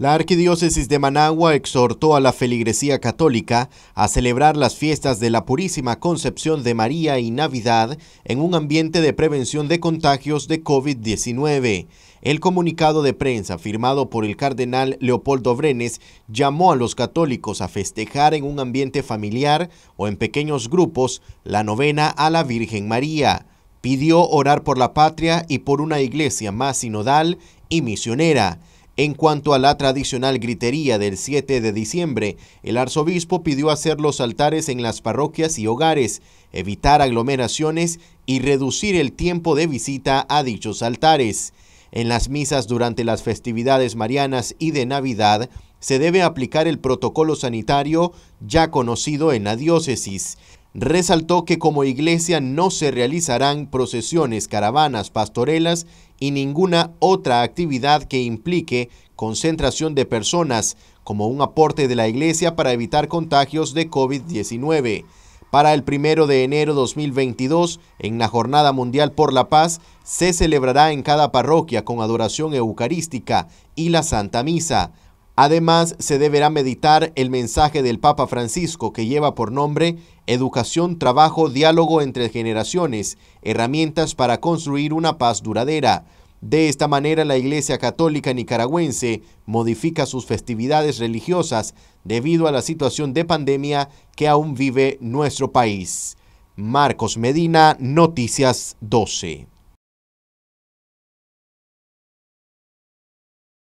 La Arquidiócesis de Managua exhortó a la feligresía católica a celebrar las fiestas de la Purísima Concepción de María y Navidad en un ambiente de prevención de contagios de COVID-19. El comunicado de prensa firmado por el cardenal Leopoldo Brenes llamó a los católicos a festejar en un ambiente familiar o en pequeños grupos la novena a la Virgen María. Pidió orar por la patria y por una iglesia más sinodal y misionera. En cuanto a la tradicional gritería del 7 de diciembre, el arzobispo pidió hacer los altares en las parroquias y hogares, evitar aglomeraciones y reducir el tiempo de visita a dichos altares. En las misas durante las festividades marianas y de Navidad, se debe aplicar el protocolo sanitario ya conocido en la diócesis resaltó que como iglesia no se realizarán procesiones, caravanas, pastorelas y ninguna otra actividad que implique concentración de personas como un aporte de la iglesia para evitar contagios de COVID-19. Para el primero de enero 2022, en la Jornada Mundial por la Paz, se celebrará en cada parroquia con adoración eucarística y la Santa Misa. Además, se deberá meditar el mensaje del Papa Francisco que lleva por nombre Educación, Trabajo, Diálogo entre Generaciones, herramientas para construir una paz duradera. De esta manera, la Iglesia Católica Nicaragüense modifica sus festividades religiosas debido a la situación de pandemia que aún vive nuestro país. Marcos Medina, Noticias 12.